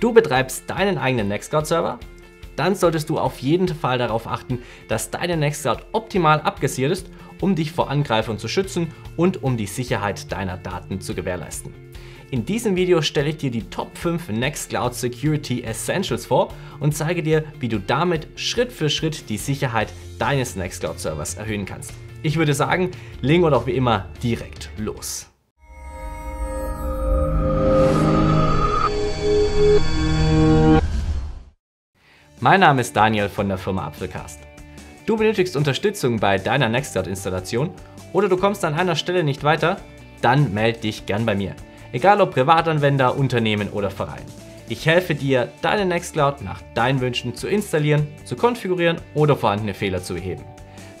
Du betreibst deinen eigenen Nextcloud-Server? Dann solltest du auf jeden Fall darauf achten, dass deine Nextcloud optimal abgesichert ist, um dich vor Angreifern zu schützen und um die Sicherheit deiner Daten zu gewährleisten. In diesem Video stelle ich dir die Top 5 Nextcloud Security Essentials vor und zeige dir, wie du damit Schritt für Schritt die Sicherheit deines Nextcloud-Servers erhöhen kannst. Ich würde sagen, legen wir doch wie immer direkt los. Mein Name ist Daniel von der Firma Apfelcast. Du benötigst Unterstützung bei deiner Nextcloud-Installation oder du kommst an einer Stelle nicht weiter? Dann melde dich gern bei mir. Egal ob Privatanwender, Unternehmen oder Verein. Ich helfe dir, deine Nextcloud nach deinen Wünschen zu installieren, zu konfigurieren oder vorhandene Fehler zu beheben.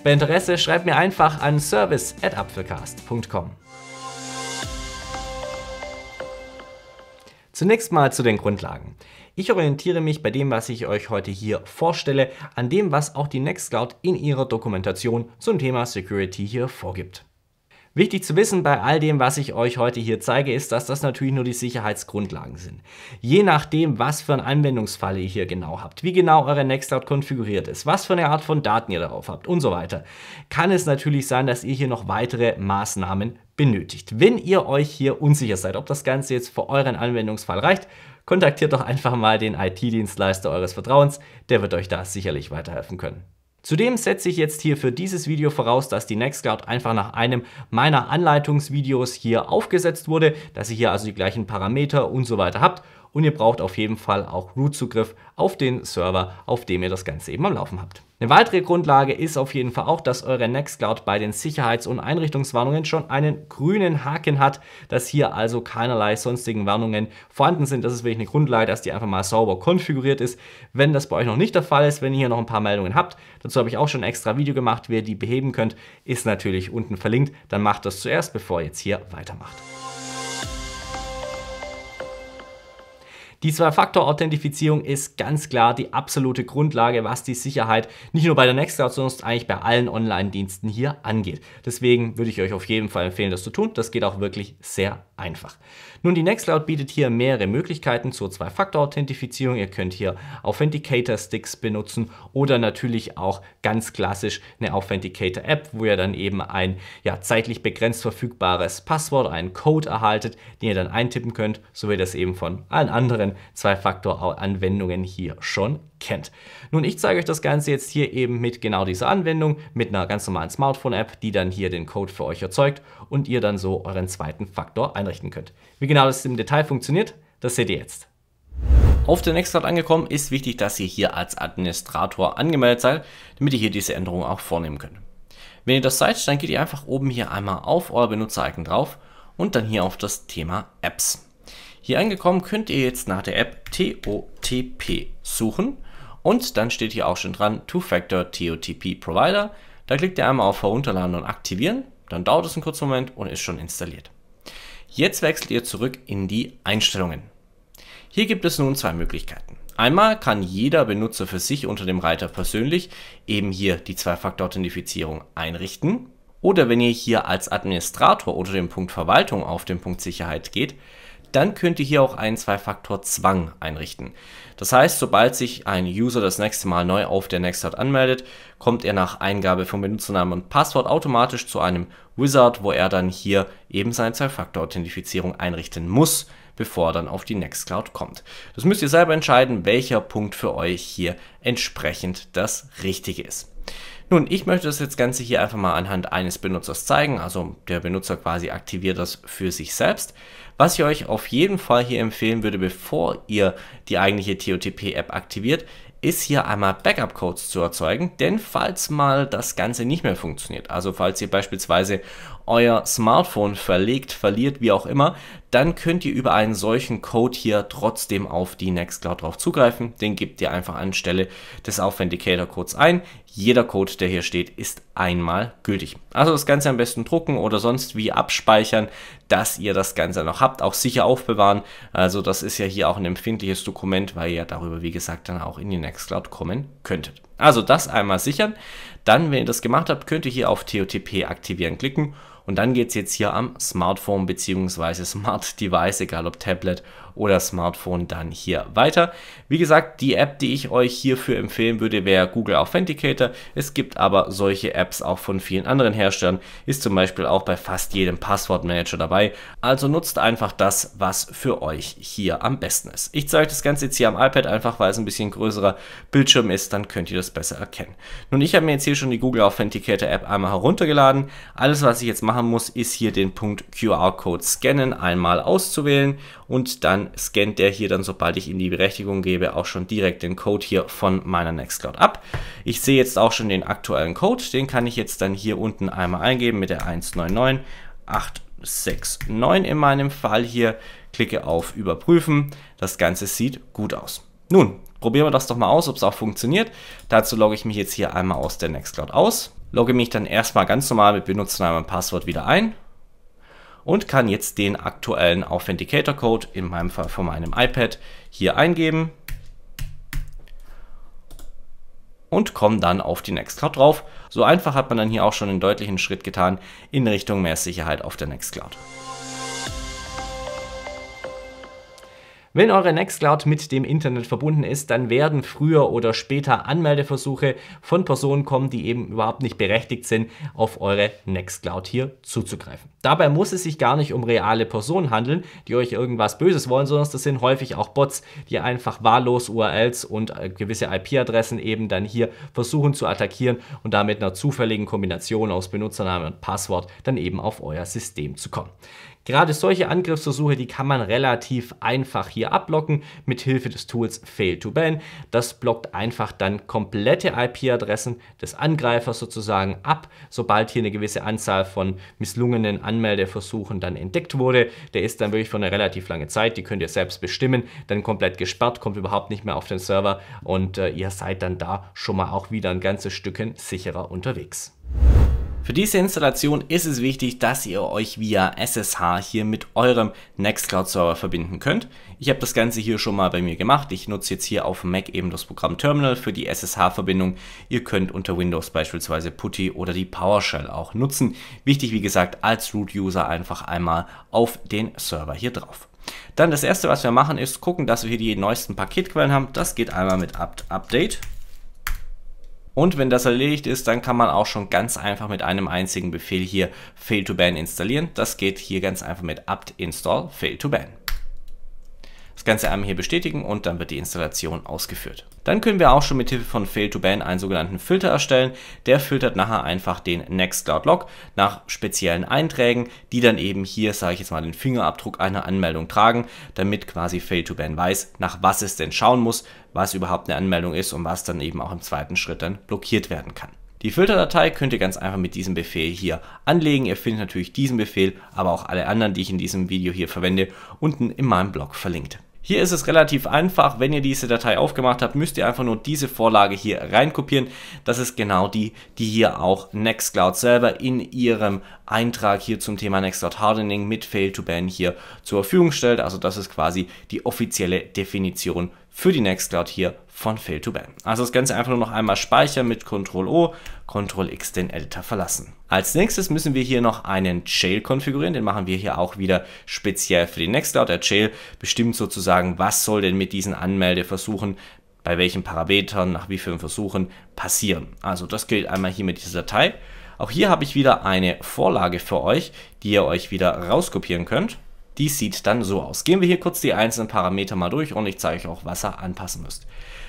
Bei Interesse schreib mir einfach an service at apfelcast.com. Zunächst mal zu den Grundlagen. Ich orientiere mich bei dem, was ich euch heute hier vorstelle, an dem, was auch die Nextcloud in ihrer Dokumentation zum Thema Security hier vorgibt. Wichtig zu wissen bei all dem, was ich euch heute hier zeige, ist, dass das natürlich nur die Sicherheitsgrundlagen sind. Je nachdem, was für einen Anwendungsfall ihr hier genau habt, wie genau eure Nextcloud konfiguriert ist, was für eine Art von Daten ihr darauf habt und so weiter, kann es natürlich sein, dass ihr hier noch weitere Maßnahmen benötigt. Wenn ihr euch hier unsicher seid, ob das Ganze jetzt für euren Anwendungsfall reicht, kontaktiert doch einfach mal den IT-Dienstleister eures Vertrauens, der wird euch da sicherlich weiterhelfen können. Zudem setze ich jetzt hier für dieses Video voraus, dass die Nextcloud einfach nach einem meiner Anleitungsvideos hier aufgesetzt wurde, dass ihr hier also die gleichen Parameter und so weiter habt und ihr braucht auf jeden Fall auch Root-Zugriff auf den Server, auf dem ihr das Ganze eben am Laufen habt. Eine weitere Grundlage ist auf jeden Fall auch, dass eure Nextcloud bei den Sicherheits- und Einrichtungswarnungen schon einen grünen Haken hat, dass hier also keinerlei sonstigen Warnungen vorhanden sind. Das ist wirklich eine Grundlage, dass die einfach mal sauber konfiguriert ist. Wenn das bei euch noch nicht der Fall ist, wenn ihr hier noch ein paar Meldungen habt, dazu habe ich auch schon ein extra Video gemacht, wie ihr die beheben könnt, ist natürlich unten verlinkt. Dann macht das zuerst, bevor ihr jetzt hier weitermacht. Die Zwei-Faktor-Authentifizierung ist ganz klar die absolute Grundlage, was die Sicherheit nicht nur bei der Nextcloud, sondern eigentlich bei allen Online-Diensten hier angeht. Deswegen würde ich euch auf jeden Fall empfehlen, das zu tun. Das geht auch wirklich sehr einfach. Nun, die Nextcloud bietet hier mehrere Möglichkeiten zur Zwei-Faktor-Authentifizierung. Ihr könnt hier Authenticator-Sticks benutzen oder natürlich auch ganz klassisch eine Authenticator-App, wo ihr dann eben ein ja, zeitlich begrenzt verfügbares Passwort, einen Code erhaltet, den ihr dann eintippen könnt, so wie das eben von allen anderen Zwei-Faktor-Anwendungen hier schon kennt. Nun, ich zeige euch das Ganze jetzt hier eben mit genau dieser Anwendung, mit einer ganz normalen Smartphone-App, die dann hier den Code für euch erzeugt und ihr dann so euren zweiten Faktor einrichten könnt. Wie genau das im Detail funktioniert, das seht ihr jetzt. Auf der Nextcloud angekommen ist wichtig, dass ihr hier als Administrator angemeldet seid, damit ihr hier diese Änderung auch vornehmen könnt. Wenn ihr das seid, dann geht ihr einfach oben hier einmal auf euer Benutzer-Icon drauf und dann hier auf das Thema Apps. Hier angekommen könnt ihr jetzt nach der App TOTP suchen und dann steht hier auch schon dran Two-Factor TOTP Provider. Da klickt ihr einmal auf Herunterladen und Aktivieren, dann dauert es einen kurzen Moment und ist schon installiert. Jetzt wechselt ihr zurück in die Einstellungen. Hier gibt es nun zwei Möglichkeiten. Einmal kann jeder Benutzer für sich unter dem Reiter persönlich eben hier die Zwei-Faktor-Authentifizierung einrichten. Oder wenn ihr hier als Administrator unter dem Punkt Verwaltung auf den Punkt Sicherheit geht, dann könnt ihr hier auch einen Zwei-Faktor-Zwang einrichten. Das heißt, sobald sich ein User das nächste Mal neu auf der Nextcloud anmeldet, kommt er nach Eingabe von Benutzernamen und Passwort automatisch zu einem Wizard, wo er dann hier eben seine Zwei-Faktor-Authentifizierung einrichten muss, bevor er dann auf die Nextcloud kommt. Das müsst ihr selber entscheiden, welcher Punkt für euch hier entsprechend das Richtige ist. Nun, ich möchte das jetzt Ganze hier einfach mal anhand eines Benutzers zeigen, also der Benutzer quasi aktiviert das für sich selbst. Was ich euch auf jeden Fall hier empfehlen würde, bevor ihr die eigentliche TOTP-App aktiviert, ist hier einmal Backup-Codes zu erzeugen, denn falls mal das Ganze nicht mehr funktioniert, also falls ihr beispielsweise euer Smartphone verlegt, verliert, wie auch immer, dann könnt ihr über einen solchen Code hier trotzdem auf die Nextcloud drauf zugreifen. Den gebt ihr einfach anstelle des Authenticator Codes ein. Jeder Code, der hier steht, ist einmal gültig. Also das Ganze am besten drucken oder sonst wie abspeichern, dass ihr das Ganze noch habt. Auch sicher aufbewahren. Also das ist ja hier auch ein empfindliches Dokument, weil ihr darüber, wie gesagt, dann auch in die Nextcloud kommen könntet. Also das einmal sichern. Dann, wenn ihr das gemacht habt, könnt ihr hier auf TOTP aktivieren klicken und dann geht es jetzt hier am Smartphone bzw. Smart Device, egal ob Tablet oder Smartphone dann hier weiter. Wie gesagt, die App, die ich euch hierfür empfehlen würde, wäre Google Authenticator. Es gibt aber solche Apps auch von vielen anderen Herstellern, ist zum Beispiel auch bei fast jedem Passwortmanager dabei. Also nutzt einfach das, was für euch hier am besten ist. Ich zeige euch das Ganze jetzt hier am iPad einfach, weil es ein bisschen größerer Bildschirm ist, dann könnt ihr das besser erkennen. Nun, ich habe mir jetzt hier schon die Google Authenticator App einmal heruntergeladen. Alles, was ich jetzt machen muss, ist hier den Punkt QR-Code scannen einmal auszuwählen und dann scannt der hier dann, sobald ich ihm die Berechtigung gebe, auch schon direkt den Code hier von meiner Nextcloud ab. Ich sehe jetzt auch schon den aktuellen Code, den kann ich jetzt dann hier unten einmal eingeben mit der 199869 in meinem Fall hier, klicke auf Überprüfen, das Ganze sieht gut aus. Nun, probieren wir das doch mal aus, ob es auch funktioniert. Dazu logge ich mich jetzt hier einmal aus der Nextcloud aus, logge mich dann erstmal ganz normal mit Benutzernamen und Passwort wieder ein und kann jetzt den aktuellen Authenticator Code, in meinem Fall von meinem iPad, hier eingeben und komme dann auf die Nextcloud drauf. So einfach hat man dann hier auch schon einen deutlichen Schritt getan in Richtung mehr Sicherheit auf der Nextcloud. Wenn eure Nextcloud mit dem Internet verbunden ist, dann werden früher oder später Anmeldeversuche von Personen kommen, die eben überhaupt nicht berechtigt sind, auf eure Nextcloud hier zuzugreifen. Dabei muss es sich gar nicht um reale Personen handeln, die euch irgendwas Böses wollen, sondern das sind häufig auch Bots, die einfach wahllos URLs und äh, gewisse IP-Adressen eben dann hier versuchen zu attackieren und damit einer zufälligen Kombination aus Benutzernamen und Passwort dann eben auf euer System zu kommen. Gerade solche Angriffsversuche, die kann man relativ einfach hier abblocken mit Hilfe des Tools Fail to Ban. Das blockt einfach dann komplette IP-Adressen des Angreifers sozusagen ab, sobald hier eine gewisse Anzahl von misslungenen Anmeldeversuchen dann entdeckt wurde. Der ist dann wirklich für eine relativ lange Zeit, die könnt ihr selbst bestimmen, dann komplett gesperrt, kommt überhaupt nicht mehr auf den Server und äh, ihr seid dann da schon mal auch wieder ein ganzes Stückchen sicherer unterwegs. Für diese Installation ist es wichtig, dass ihr euch via SSH hier mit eurem Nextcloud Server verbinden könnt. Ich habe das Ganze hier schon mal bei mir gemacht. Ich nutze jetzt hier auf Mac eben das Programm Terminal für die SSH-Verbindung. Ihr könnt unter Windows beispielsweise Putty oder die PowerShell auch nutzen. Wichtig, wie gesagt, als Root-User einfach einmal auf den Server hier drauf. Dann das erste, was wir machen, ist gucken, dass wir hier die neuesten Paketquellen haben. Das geht einmal mit apt-update. Und wenn das erledigt ist, dann kann man auch schon ganz einfach mit einem einzigen Befehl hier Fail to Ban installieren. Das geht hier ganz einfach mit apt install fail to ban. Das Ganze einmal hier bestätigen und dann wird die Installation ausgeführt. Dann können wir auch schon mit Hilfe von Fail 2 Ban einen sogenannten Filter erstellen. Der filtert nachher einfach den Nextcloud Log nach speziellen Einträgen, die dann eben hier, sage ich jetzt mal, den Fingerabdruck einer Anmeldung tragen, damit quasi Fail 2 Ban weiß, nach was es denn schauen muss, was überhaupt eine Anmeldung ist und was dann eben auch im zweiten Schritt dann blockiert werden kann. Die Filterdatei könnt ihr ganz einfach mit diesem Befehl hier anlegen. Ihr findet natürlich diesen Befehl, aber auch alle anderen, die ich in diesem Video hier verwende, unten in meinem Blog verlinkt. Hier ist es relativ einfach, wenn ihr diese Datei aufgemacht habt, müsst ihr einfach nur diese Vorlage hier reinkopieren. Das ist genau die, die hier auch Nextcloud selber in ihrem Eintrag hier zum Thema Nextcloud Hardening mit Fail to Ban hier zur Verfügung stellt. Also das ist quasi die offizielle Definition für die Nextcloud hier von Fail to Ban. Also das Ganze einfach nur noch einmal speichern mit Ctrl O, Ctrl X den Editor verlassen. Als nächstes müssen wir hier noch einen Jail konfigurieren, den machen wir hier auch wieder speziell für die Nextcloud. Der Jail bestimmt sozusagen, was soll denn mit diesen Anmeldeversuchen bei welchen Parametern, nach wie vielen Versuchen passieren. Also das gilt einmal hier mit dieser Datei. Auch hier habe ich wieder eine Vorlage für euch, die ihr euch wieder rauskopieren könnt die sieht dann so aus. Gehen wir hier kurz die einzelnen Parameter mal durch und ich zeige euch auch, was ihr anpassen müsst.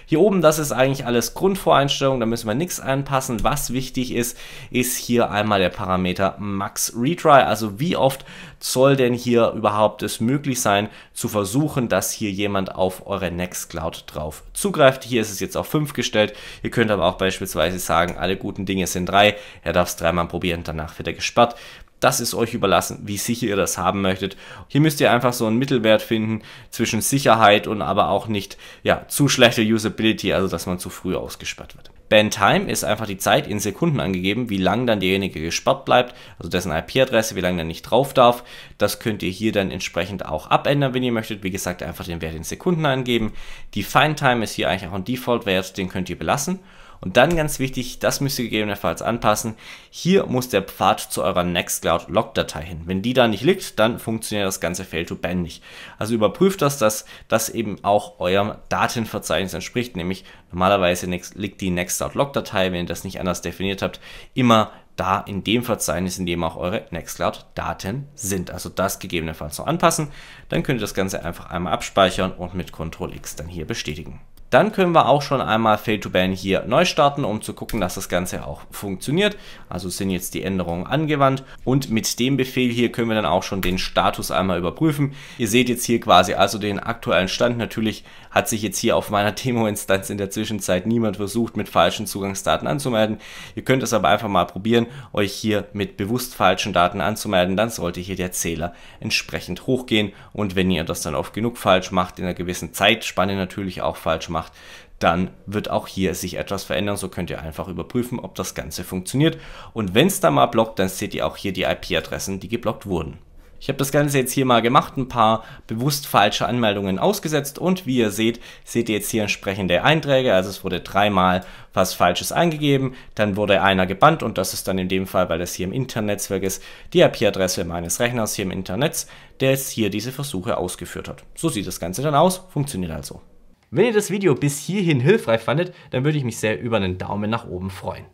Hier oben, das ist eigentlich alles Grundvoreinstellung, da müssen wir nichts anpassen. Was wichtig ist, ist hier einmal der Parameter Max Retry, also wie oft soll denn hier überhaupt es möglich sein, zu versuchen, dass hier jemand auf eure Nextcloud drauf zugreift. Hier ist es jetzt auf 5 gestellt. Ihr könnt aber auch beispielsweise sagen, alle guten Dinge sind 3. Er darf es dreimal probieren, danach wird er gesperrt. Das ist euch überlassen, wie sicher ihr das haben möchtet. Hier müsst ihr einfach so einen Mittelwert finden zwischen Sicherheit und aber auch nicht ja, zu schlechter Usability, also dass man zu früh ausgesperrt wird. Bandtime ist einfach die Zeit in Sekunden angegeben, wie lange dann derjenige gesperrt bleibt, also dessen IP-Adresse, wie lange er nicht drauf darf. Das könnt ihr hier dann entsprechend auch abändern, wenn ihr möchtet. Wie gesagt, einfach den Wert in Sekunden angeben. Die Findtime ist hier eigentlich auch ein Default-Wert, den könnt ihr belassen. Und dann ganz wichtig, das müsst ihr gegebenenfalls anpassen. Hier muss der Pfad zu eurer Nextcloud Log Datei hin. Wenn die da nicht liegt, dann funktioniert das ganze Fail to Ban nicht. Also überprüft das, dass das eben auch eurem Datenverzeichnis entspricht, nämlich normalerweise liegt die Nextcloud Log Datei, wenn ihr das nicht anders definiert habt, immer da in dem Verzeichnis, in dem auch eure Nextcloud-Daten sind. Also das gegebenenfalls noch anpassen. Dann könnt ihr das Ganze einfach einmal abspeichern und mit Ctrl X dann hier bestätigen. Dann können wir auch schon einmal Fail to Ban hier neu starten, um zu gucken, dass das Ganze auch funktioniert. Also sind jetzt die Änderungen angewandt und mit dem Befehl hier können wir dann auch schon den Status einmal überprüfen. Ihr seht jetzt hier quasi also den aktuellen Stand. Natürlich hat sich jetzt hier auf meiner Demo-Instanz in der Zwischenzeit niemand versucht, mit falschen Zugangsdaten anzumelden. Ihr könnt es aber einfach mal probieren, euch hier mit bewusst falschen Daten anzumelden. Dann sollte hier der Zähler entsprechend hochgehen und wenn ihr das dann oft genug falsch macht, in einer gewissen Zeitspanne natürlich auch falsch macht, macht, dann wird auch hier sich etwas verändern. So könnt ihr einfach überprüfen, ob das Ganze funktioniert. Und wenn es da mal blockt, dann seht ihr auch hier die IP-Adressen, die geblockt wurden. Ich habe das Ganze jetzt hier mal gemacht, ein paar bewusst falsche Anmeldungen ausgesetzt und wie ihr seht, seht ihr jetzt hier entsprechende Einträge. Also es wurde dreimal was Falsches eingegeben, dann wurde einer gebannt und das ist dann in dem Fall, weil das hier im Internetnetzwerk ist, die IP-Adresse meines Rechners hier im Internet, der jetzt hier diese Versuche ausgeführt hat. So sieht das Ganze dann aus, funktioniert also. Wenn ihr das Video bis hierhin hilfreich fandet, dann würde ich mich sehr über einen Daumen nach oben freuen.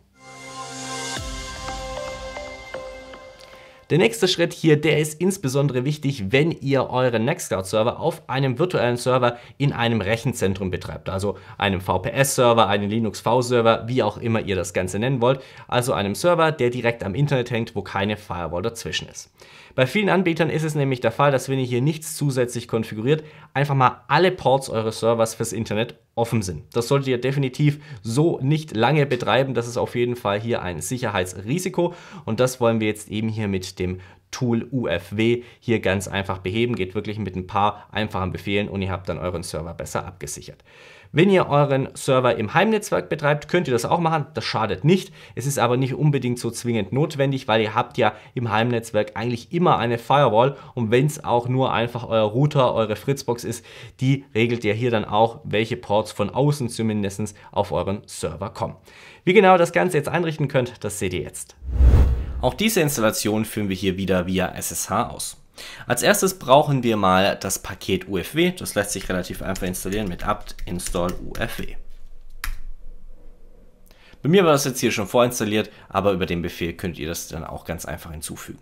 Der nächste Schritt hier, der ist insbesondere wichtig, wenn ihr euren Nextcloud-Server auf einem virtuellen Server in einem Rechenzentrum betreibt, also einem VPS-Server, einem Linux-V-Server, wie auch immer ihr das Ganze nennen wollt, also einem Server, der direkt am Internet hängt, wo keine Firewall dazwischen ist. Bei vielen Anbietern ist es nämlich der Fall, dass wenn ihr hier nichts zusätzlich konfiguriert, einfach mal alle Ports eures Servers fürs Internet offen sind. Das solltet ihr definitiv so nicht lange betreiben. Das ist auf jeden Fall hier ein Sicherheitsrisiko und das wollen wir jetzt eben hier mit dem Tool UFW hier ganz einfach beheben. Geht wirklich mit ein paar einfachen Befehlen und ihr habt dann euren Server besser abgesichert. Wenn ihr euren Server im Heimnetzwerk betreibt, könnt ihr das auch machen. Das schadet nicht. Es ist aber nicht unbedingt so zwingend notwendig, weil ihr habt ja im Heimnetzwerk eigentlich immer eine Firewall und wenn es auch nur einfach euer Router, eure Fritzbox ist, die regelt ihr hier dann auch, welche Ports von außen zumindest auf euren Server kommen. Wie genau das Ganze jetzt einrichten könnt, das seht ihr jetzt. Auch diese Installation führen wir hier wieder via SSH aus. Als erstes brauchen wir mal das Paket UFW. Das lässt sich relativ einfach installieren mit apt install UFW. Bei mir war das jetzt hier schon vorinstalliert, aber über den Befehl könnt ihr das dann auch ganz einfach hinzufügen.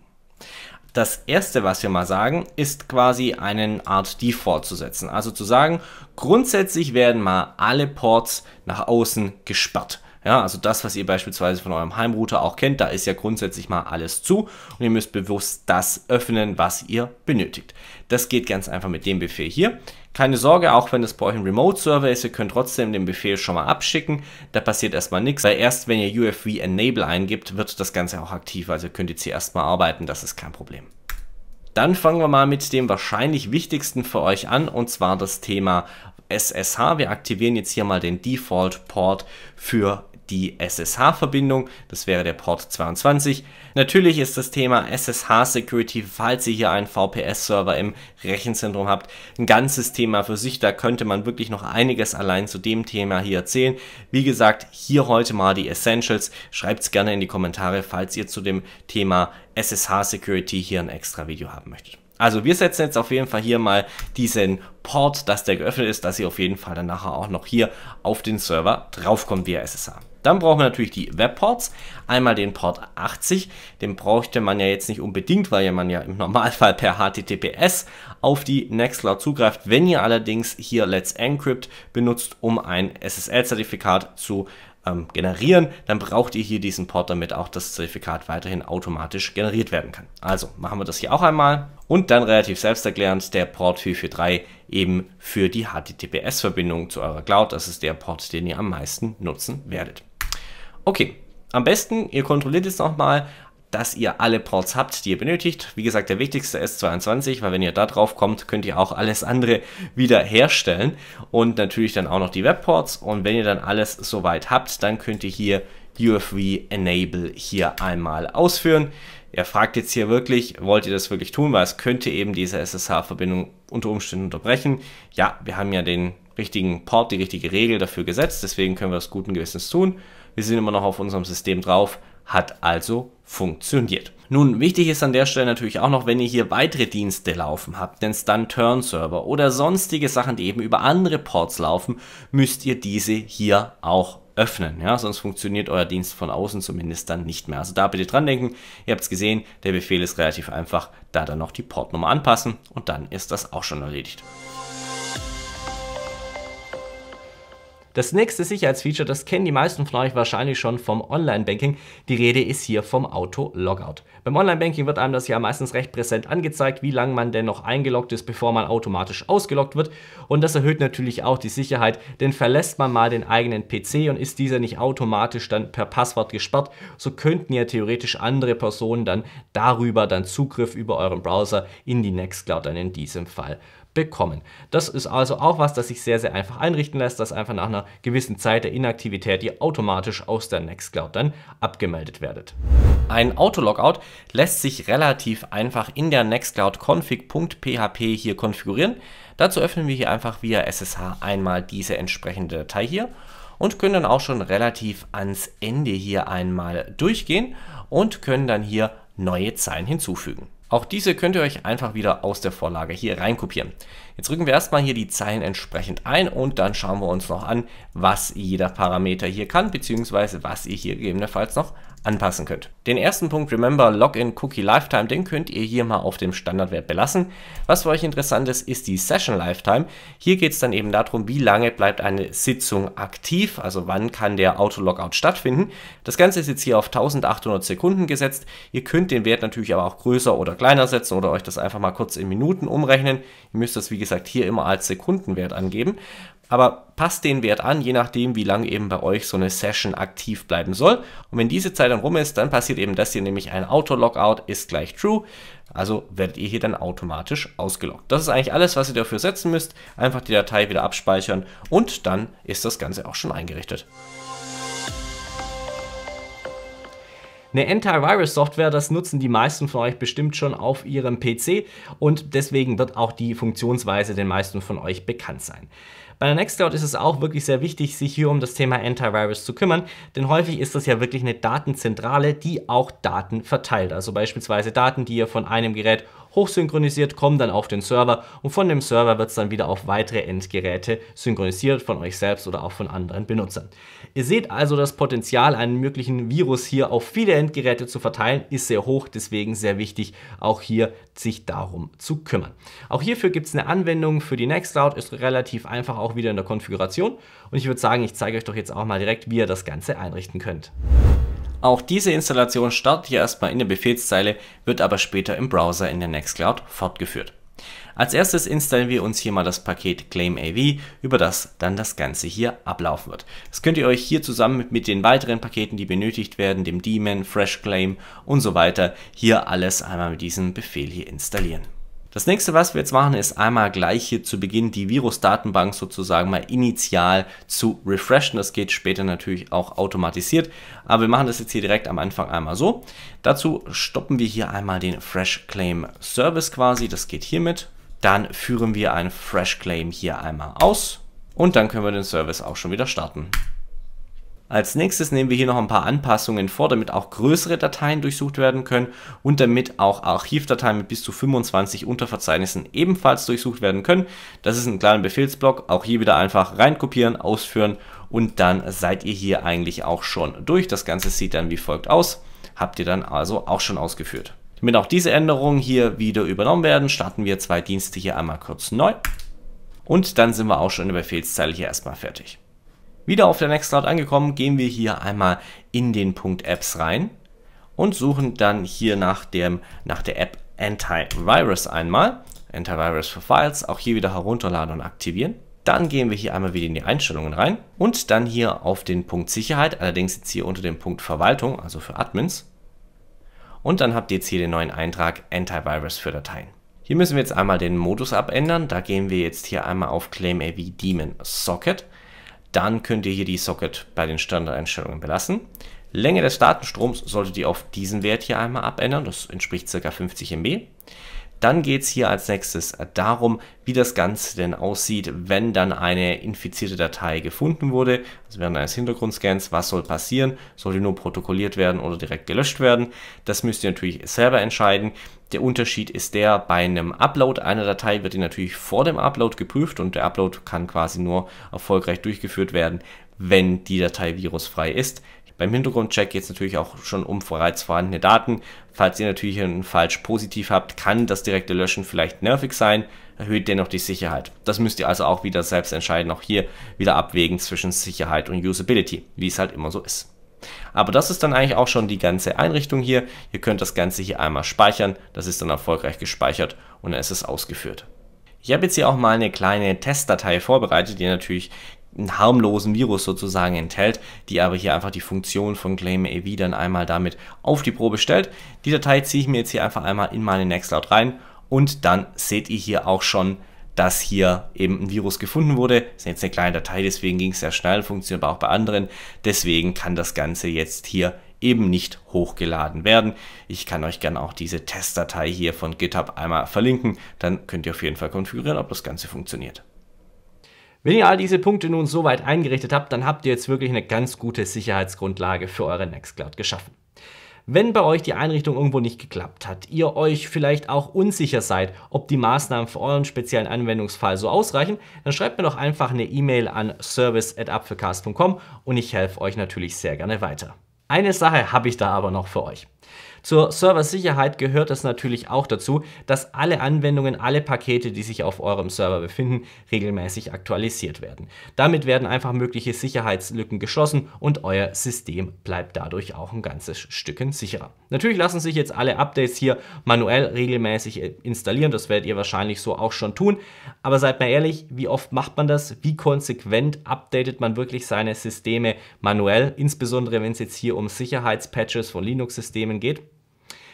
Das erste, was wir mal sagen, ist quasi eine Art Default zu setzen. Also zu sagen, grundsätzlich werden mal alle Ports nach außen gesperrt. Ja, also das, was ihr beispielsweise von eurem Heimrouter auch kennt, da ist ja grundsätzlich mal alles zu und ihr müsst bewusst das öffnen, was ihr benötigt. Das geht ganz einfach mit dem Befehl hier. Keine Sorge, auch wenn das bei euch ein Remote-Server ist, ihr könnt trotzdem den Befehl schon mal abschicken. Da passiert erstmal nichts, weil erst wenn ihr UFV Enable eingibt, wird das Ganze auch aktiv. Also könnt ihr jetzt hier erstmal arbeiten, das ist kein Problem. Dann fangen wir mal mit dem wahrscheinlich wichtigsten für euch an und zwar das Thema SSH. Wir aktivieren jetzt hier mal den Default-Port für die SSH-Verbindung. Das wäre der Port 22. Natürlich ist das Thema SSH-Security, falls ihr hier einen VPS-Server im Rechenzentrum habt, ein ganzes Thema für sich. Da könnte man wirklich noch einiges allein zu dem Thema hier erzählen. Wie gesagt, hier heute mal die Essentials. Schreibt es gerne in die Kommentare, falls ihr zu dem Thema SSH-Security hier ein extra Video haben möchtet. Also wir setzen jetzt auf jeden Fall hier mal diesen Port, dass der geöffnet ist, dass ihr auf jeden Fall dann nachher auch noch hier auf den Server draufkommt via SSH. Dann brauchen wir natürlich die Webports. Einmal den Port 80, den bräuchte man ja jetzt nicht unbedingt, weil man ja im Normalfall per HTTPS auf die Nextcloud zugreift. Wenn ihr allerdings hier Let's Encrypt benutzt, um ein SSL-Zertifikat zu ähm, generieren, dann braucht ihr hier diesen Port, damit auch das Zertifikat weiterhin automatisch generiert werden kann. Also machen wir das hier auch einmal und dann relativ selbsterklärend der Port 443 eben für die HTTPS-Verbindung zu eurer Cloud. Das ist der Port, den ihr am meisten nutzen werdet. Okay, am besten, ihr kontrolliert jetzt nochmal, dass ihr alle Ports habt, die ihr benötigt. Wie gesagt, der wichtigste ist 22, weil wenn ihr da drauf kommt, könnt ihr auch alles andere wieder herstellen und natürlich dann auch noch die Webports und wenn ihr dann alles soweit habt, dann könnt ihr hier UFV Enable hier einmal ausführen. Er fragt jetzt hier wirklich, wollt ihr das wirklich tun, weil es könnte eben diese SSH-Verbindung unter Umständen unterbrechen. Ja, wir haben ja den richtigen Port, die richtige Regel dafür gesetzt, deswegen können wir das guten Gewissens tun. Wir sind immer noch auf unserem System drauf. Hat also funktioniert. Nun, wichtig ist an der Stelle natürlich auch noch, wenn ihr hier weitere Dienste laufen habt, den Stun-Turn-Server oder sonstige Sachen, die eben über andere Ports laufen, müsst ihr diese hier auch öffnen, ja, sonst funktioniert euer Dienst von außen zumindest dann nicht mehr. Also da bitte dran denken, ihr habt es gesehen, der Befehl ist relativ einfach, da dann noch die Portnummer anpassen und dann ist das auch schon erledigt. Das nächste Sicherheitsfeature, das kennen die meisten von euch wahrscheinlich schon vom Online-Banking. Die Rede ist hier vom Auto-Logout. Beim Online-Banking wird einem das ja meistens recht präsent angezeigt, wie lange man denn noch eingeloggt ist, bevor man automatisch ausgeloggt wird. Und das erhöht natürlich auch die Sicherheit, denn verlässt man mal den eigenen PC und ist dieser nicht automatisch dann per Passwort gesperrt, so könnten ja theoretisch andere Personen dann darüber dann Zugriff über euren Browser in die Nextcloud dann in diesem Fall bekommen. Das ist also auch was, das sich sehr, sehr einfach einrichten lässt, dass einfach nach einer gewissen Zeit der Inaktivität ihr automatisch aus der Nextcloud dann abgemeldet werdet. Ein Auto-Logout lässt sich relativ einfach in der Nextcloud config.php hier konfigurieren. Dazu öffnen wir hier einfach via SSH einmal diese entsprechende Datei hier und können dann auch schon relativ ans Ende hier einmal durchgehen und können dann hier neue Zeilen hinzufügen. Auch diese könnt ihr euch einfach wieder aus der Vorlage hier reinkopieren. Jetzt rücken wir erstmal hier die Zeilen entsprechend ein und dann schauen wir uns noch an, was jeder Parameter hier kann, beziehungsweise was ihr hier gegebenenfalls noch anpassen könnt. Den ersten Punkt Remember Login Cookie Lifetime, den könnt ihr hier mal auf dem Standardwert belassen. Was für euch interessant ist, ist die Session Lifetime. Hier geht es dann eben darum, wie lange bleibt eine Sitzung aktiv, also wann kann der Auto-Logout stattfinden. Das Ganze ist jetzt hier auf 1800 Sekunden gesetzt. Ihr könnt den Wert natürlich aber auch größer oder kleiner setzen oder euch das einfach mal kurz in Minuten umrechnen. Ihr müsst das wie gesagt hier immer als Sekundenwert angeben aber passt den Wert an, je nachdem, wie lange eben bei euch so eine Session aktiv bleiben soll. Und wenn diese Zeit dann rum ist, dann passiert eben das hier, nämlich ein Auto-Logout ist gleich True. Also werdet ihr hier dann automatisch ausgelockt. Das ist eigentlich alles, was ihr dafür setzen müsst. Einfach die Datei wieder abspeichern und dann ist das Ganze auch schon eingerichtet. Eine Antivirus-Software, das nutzen die meisten von euch bestimmt schon auf ihrem PC und deswegen wird auch die Funktionsweise den meisten von euch bekannt sein. Bei der Nextcloud ist es auch wirklich sehr wichtig, sich hier um das Thema Antivirus zu kümmern, denn häufig ist das ja wirklich eine Datenzentrale, die auch Daten verteilt. Also beispielsweise Daten, die ihr von einem Gerät hochsynchronisiert, kommen dann auf den Server und von dem Server wird es dann wieder auf weitere Endgeräte synchronisiert von euch selbst oder auch von anderen Benutzern. Ihr seht also das Potenzial, einen möglichen Virus hier auf viele Endgeräte zu verteilen, ist sehr hoch, deswegen sehr wichtig, auch hier sich darum zu kümmern. Auch hierfür gibt es eine Anwendung für die Nextcloud, ist relativ einfach auch wieder in der Konfiguration und ich würde sagen, ich zeige euch doch jetzt auch mal direkt, wie ihr das Ganze einrichten könnt. Auch diese Installation startet hier erstmal in der Befehlszeile, wird aber später im Browser in der Nextcloud fortgeführt. Als erstes installieren wir uns hier mal das Paket ClaimAV, über das dann das Ganze hier ablaufen wird. Das könnt ihr euch hier zusammen mit den weiteren Paketen, die benötigt werden, dem Daemon, FreshClaim und so weiter, hier alles einmal mit diesem Befehl hier installieren. Das nächste, was wir jetzt machen, ist einmal gleich hier zu Beginn die Virusdatenbank sozusagen mal initial zu refreshen. Das geht später natürlich auch automatisiert, aber wir machen das jetzt hier direkt am Anfang einmal so. Dazu stoppen wir hier einmal den Fresh Claim Service quasi, das geht hiermit. Dann führen wir ein Fresh Claim hier einmal aus und dann können wir den Service auch schon wieder starten. Als nächstes nehmen wir hier noch ein paar Anpassungen vor, damit auch größere Dateien durchsucht werden können und damit auch Archivdateien mit bis zu 25 Unterverzeichnissen ebenfalls durchsucht werden können. Das ist ein kleiner Befehlsblock, auch hier wieder einfach reinkopieren, ausführen und dann seid ihr hier eigentlich auch schon durch. Das Ganze sieht dann wie folgt aus, habt ihr dann also auch schon ausgeführt. Damit auch diese Änderungen hier wieder übernommen werden, starten wir zwei Dienste hier einmal kurz neu. Und dann sind wir auch schon in der Befehlszeile hier erstmal fertig. Wieder auf der Nextcloud angekommen, gehen wir hier einmal in den Punkt Apps rein und suchen dann hier nach, dem, nach der App Antivirus einmal. Antivirus für Files, auch hier wieder herunterladen und aktivieren. Dann gehen wir hier einmal wieder in die Einstellungen rein und dann hier auf den Punkt Sicherheit, allerdings jetzt hier unter dem Punkt Verwaltung, also für Admins. Und dann habt ihr jetzt hier den neuen Eintrag Antivirus für Dateien. Hier müssen wir jetzt einmal den Modus abändern. Da gehen wir jetzt hier einmal auf Claim AV Daemon Socket dann könnt ihr hier die Socket bei den Standardeinstellungen belassen. Länge des Datenstroms solltet ihr auf diesen Wert hier einmal abändern, das entspricht ca. 50 MB. Dann geht es hier als nächstes darum, wie das Ganze denn aussieht, wenn dann eine infizierte Datei gefunden wurde. Also während eines Hintergrundscans, was soll passieren? Soll die nur protokolliert werden oder direkt gelöscht werden? Das müsst ihr natürlich selber entscheiden. Der Unterschied ist der, bei einem Upload einer Datei wird die natürlich vor dem Upload geprüft und der Upload kann quasi nur erfolgreich durchgeführt werden, wenn die Datei virusfrei ist. Beim Hintergrundcheck geht es natürlich auch schon um bereits vorhandene Daten. Falls ihr natürlich einen falsch positiv habt, kann das direkte Löschen vielleicht nervig sein, erhöht dennoch die Sicherheit. Das müsst ihr also auch wieder selbst entscheiden, auch hier wieder abwägen zwischen Sicherheit und Usability, wie es halt immer so ist. Aber das ist dann eigentlich auch schon die ganze Einrichtung hier. Ihr könnt das Ganze hier einmal speichern, das ist dann erfolgreich gespeichert und dann ist es ausgeführt. Ich habe jetzt hier auch mal eine kleine Testdatei vorbereitet, die ihr natürlich einen harmlosen Virus sozusagen enthält, die aber hier einfach die Funktion von Claim AV dann einmal damit auf die Probe stellt. Die Datei ziehe ich mir jetzt hier einfach einmal in meine Nextcloud rein und dann seht ihr hier auch schon, dass hier eben ein Virus gefunden wurde. Das ist jetzt eine kleine Datei, deswegen ging es sehr schnell, funktioniert aber auch bei anderen. Deswegen kann das Ganze jetzt hier eben nicht hochgeladen werden. Ich kann euch gerne auch diese Testdatei hier von GitHub einmal verlinken. Dann könnt ihr auf jeden Fall konfigurieren, ob das Ganze funktioniert. Wenn ihr all diese Punkte nun soweit eingerichtet habt, dann habt ihr jetzt wirklich eine ganz gute Sicherheitsgrundlage für eure Nextcloud geschaffen. Wenn bei euch die Einrichtung irgendwo nicht geklappt hat, ihr euch vielleicht auch unsicher seid, ob die Maßnahmen für euren speziellen Anwendungsfall so ausreichen, dann schreibt mir doch einfach eine E-Mail an service.upfacast.com und ich helfe euch natürlich sehr gerne weiter. Eine Sache habe ich da aber noch für euch. Zur Serversicherheit gehört es natürlich auch dazu, dass alle Anwendungen, alle Pakete, die sich auf eurem Server befinden, regelmäßig aktualisiert werden. Damit werden einfach mögliche Sicherheitslücken geschlossen und euer System bleibt dadurch auch ein ganzes Stückchen sicherer. Natürlich lassen sich jetzt alle Updates hier manuell regelmäßig äh, installieren, das werdet ihr wahrscheinlich so auch schon tun, aber seid mal ehrlich, wie oft macht man das? Wie konsequent updatet man wirklich seine Systeme manuell, insbesondere wenn es jetzt hier um Sicherheitspatches von Linux-Systemen geht?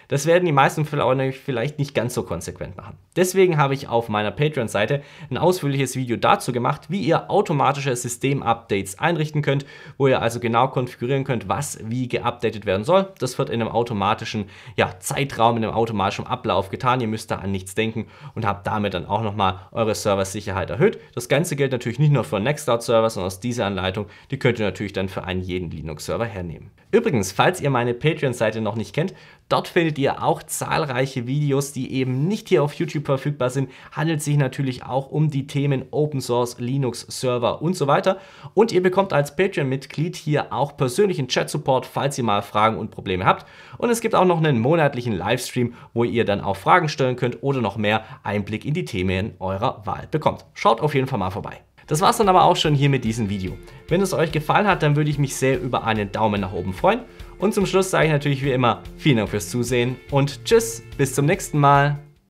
Das werden die meisten vielleicht nicht ganz so konsequent machen. Deswegen habe ich auf meiner Patreon-Seite ein ausführliches Video dazu gemacht, wie ihr automatische System-Updates einrichten könnt, wo ihr also genau konfigurieren könnt, was wie geupdatet werden soll. Das wird in einem automatischen ja, Zeitraum, in einem automatischen Ablauf getan. Ihr müsst da an nichts denken und habt damit dann auch nochmal eure Serversicherheit erhöht. Das Ganze gilt natürlich nicht nur für Nextcloud-Server, sondern aus dieser Anleitung, die könnt ihr natürlich dann für einen jeden Linux-Server hernehmen. Übrigens, falls ihr meine Patreon-Seite noch nicht kennt, dort findet dir auch zahlreiche Videos, die eben nicht hier auf YouTube verfügbar sind. Handelt sich natürlich auch um die Themen Open Source, Linux, Server und so weiter. Und ihr bekommt als Patreon-Mitglied hier auch persönlichen Chat-Support, falls ihr mal Fragen und Probleme habt. Und es gibt auch noch einen monatlichen Livestream, wo ihr dann auch Fragen stellen könnt oder noch mehr Einblick in die Themen eurer Wahl bekommt. Schaut auf jeden Fall mal vorbei. Das war's dann aber auch schon hier mit diesem Video. Wenn es euch gefallen hat, dann würde ich mich sehr über einen Daumen nach oben freuen. Und zum Schluss sage ich natürlich wie immer vielen Dank fürs Zusehen und tschüss, bis zum nächsten Mal.